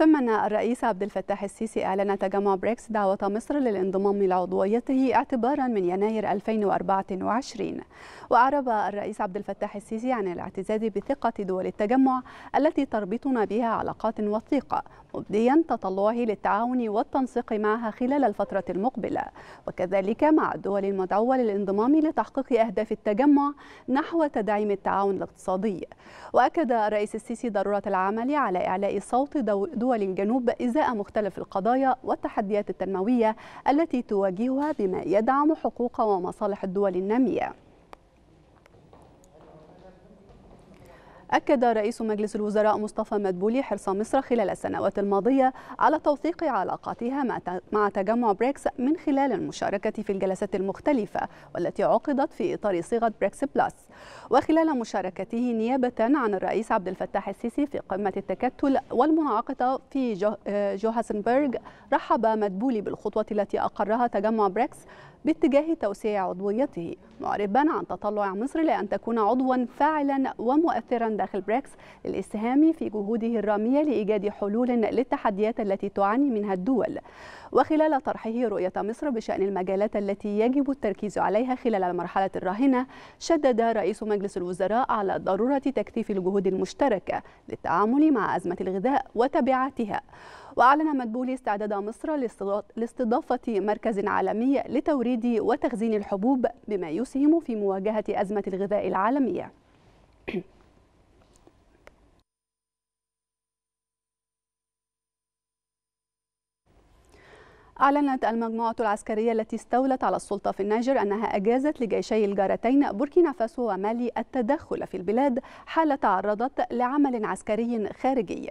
ثمن الرئيس عبد الفتاح السيسي أعلن تجمع بريكس دعوة مصر للانضمام لعضويته اعتبارا من يناير 2024 وأعرب الرئيس عبد الفتاح السيسي عن الاعتزاز بثقة دول التجمع التي تربطنا بها علاقات وثيقة مبديا تطلعه للتعاون والتنسيق معها خلال الفترة المقبلة وكذلك مع الدول المدعوة للانضمام لتحقيق أهداف التجمع نحو تدعيم التعاون الاقتصادي وأكد الرئيس السيسي ضرورة العمل على إعلاء صوت دول دول الجنوب إزاء مختلف القضايا والتحديات التنموية التي تواجهها بما يدعم حقوق ومصالح الدول النامية أكد رئيس مجلس الوزراء مصطفى مدبولي حرص مصر خلال السنوات الماضية على توثيق علاقاتها مع تجمع بريكس من خلال المشاركة في الجلسات المختلفة والتي عقدت في إطار صيغة بريكس بلس وخلال مشاركته نيابة عن الرئيس عبد الفتاح السيسي في قمة التكتل والمناقضة في جوهانسبرغ رحب مدبولي بالخطوة التي أقرها تجمع بريكس باتجاه توسيع عضويته معربا عن تطلع مصر لأن تكون عضوا فاعلا ومؤثرا داخل بريكس للإسهام في جهوده الرامية لإيجاد حلول للتحديات التي تعاني منها الدول وخلال طرحه رؤية مصر بشأن المجالات التي يجب التركيز عليها خلال المرحلة الراهنة شدد رئيس رئيس مجلس الوزراء على ضرورة تكثيف الجهود المشتركة للتعامل مع أزمة الغذاء وتبعاتها وأعلن مدبولي استعداد مصر لاستضافة مركز عالمي لتوريد وتخزين الحبوب بما يسهم في مواجهة أزمة الغذاء العالمية أعلنت المجموعة العسكرية التي استولت على السلطة في النيجر أنها أجازت لجيشي الجارتين بوركينا فاسو ومالي التدخل في البلاد حال تعرضت لعمل عسكري خارجي.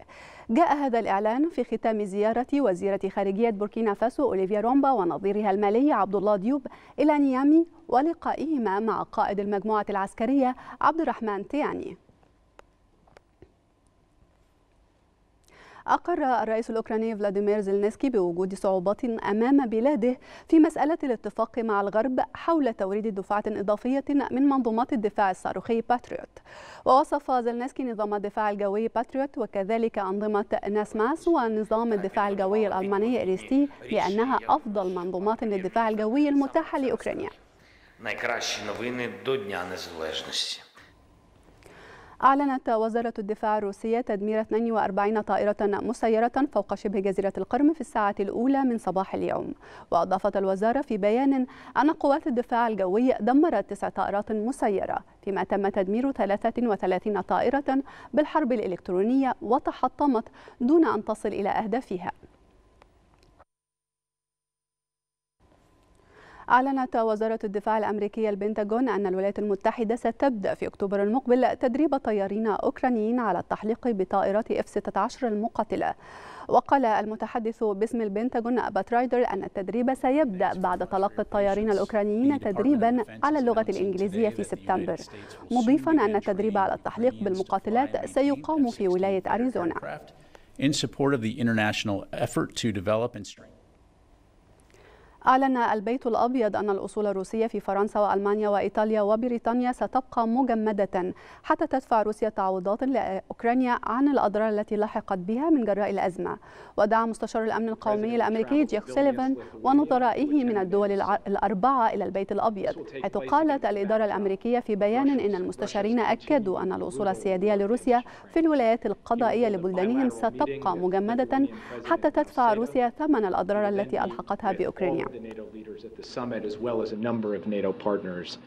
جاء هذا الإعلان في ختام زيارة وزيرة خارجية بوركينا فاسو أوليفيا رومبا ونظيرها المالي عبد الله ديوب إلى نيامي ولقائهما مع قائد المجموعة العسكرية عبد الرحمن تياني. أقر الرئيس الأوكراني فلاديمير زيلنسكي بوجود صعوبات أمام بلاده في مسألة الاتفاق مع الغرب حول توريد دفعة إضافية من منظومات الدفاع الصاروخي باتريوت ووصف زيلنسكي نظام الدفاع الجوي باتريوت وكذلك أنظمة ناسماس ونظام الدفاع الجوي الألماني إريستي بأنها أفضل منظومات للدفاع الجوي المتاحة لأوكرانيا. Найкращі новини до Дня Незалежності. أعلنت وزارة الدفاع الروسية تدمير 42 طائرة مسيرة فوق شبه جزيرة القرم في الساعة الأولى من صباح اليوم وأضافت الوزارة في بيان أن قوات الدفاع الجوي دمرت تسع طائرات مسيرة فيما تم تدمير 33 طائرة بالحرب الإلكترونية وتحطمت دون أن تصل إلى أهدافها أعلنت وزارة الدفاع الأمريكية البنتاغون أن الولايات المتحدة ستبدأ في أكتوبر المقبل تدريب طيارين أوكرانيين على التحليق بطائرات F-16 المقاتلة وقال المتحدث باسم البنتاغون أبات رايدر أن التدريب سيبدأ بعد تلقي الطيارين الأوكرانيين تدريبا على اللغة الإنجليزية في سبتمبر مضيفا أن التدريب على التحليق بالمقاتلات سيقام في ولاية أريزونا in support of the international effort to develop and strengthen أعلن البيت الأبيض أن الأصول الروسية في فرنسا وألمانيا وإيطاليا وبريطانيا ستبقى مجمدة حتى تدفع روسيا تعويضات لأوكرانيا عن الأضرار التي لحقت بها من جراء الأزمة ودعا مستشار الأمن القومي الأمريكي جيف سيليفان ونظرائه من الدول الأربعة إلى البيت الأبيض حيث قالت الإدارة الأمريكية في بيان إن المستشارين أكدوا أن الأصول السيادية لروسيا في الولايات القضائية لبلدانهم ستبقى مجمدة حتى تدفع روسيا ثمن الأضرار التي ألحقتها بأوكرانيا the NATO leaders at the summit as well as a number of NATO partners.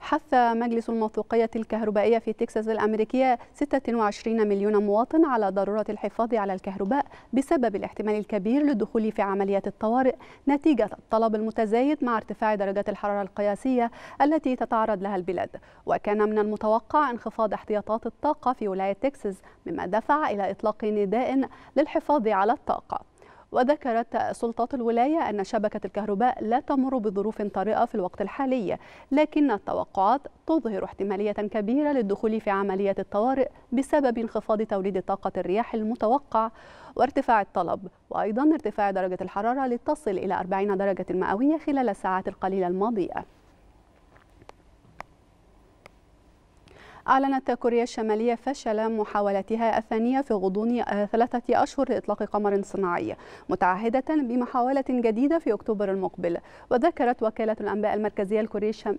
حث مجلس الموثوقية الكهربائية في تكساس الأمريكية 26 مليون مواطن على ضرورة الحفاظ على الكهرباء بسبب الاحتمال الكبير للدخول في عمليات الطوارئ نتيجة الطلب المتزايد مع ارتفاع درجات الحرارة القياسية التي تتعرض لها البلاد وكان من المتوقع انخفاض احتياطات الطاقة في ولاية تكساس مما دفع إلى إطلاق نداء للحفاظ على الطاقة وذكرت سلطات الولاية أن شبكة الكهرباء لا تمر بظروف طارئة في الوقت الحالي لكن التوقعات تظهر احتمالية كبيرة للدخول في عملية الطوارئ بسبب انخفاض توليد طاقة الرياح المتوقع وارتفاع الطلب وأيضا ارتفاع درجة الحرارة لتصل إلى 40 درجة مئوية خلال الساعات القليلة الماضية أعلنت كوريا الشمالية فشل محاولتها الثانية في غضون آه، ثلاثة أشهر لإطلاق قمر صناعي متعهدة بمحاولة جديدة في أكتوبر المقبل وذكرت وكالة الأنباء المركزية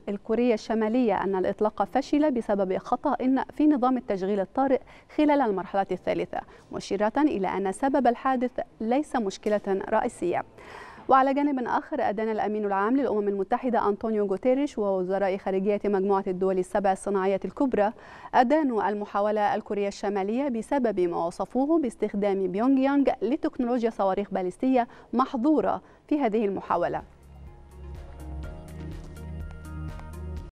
الكورية الشمالية أن الإطلاق فشل بسبب خطأ في نظام التشغيل الطارئ خلال المرحلة الثالثة مشيرة إلى أن سبب الحادث ليس مشكلة رئيسية وعلى جانب آخر أدان الأمين العام للأمم المتحدة أنطونيو غوتيريش ووزراء خارجية مجموعة الدول السبع الصناعية الكبرى أدانوا المحاولة الكورية الشمالية بسبب ما وصفوه باستخدام بيونج يانج لتكنولوجيا صواريخ باليستية محظورة في هذه المحاولة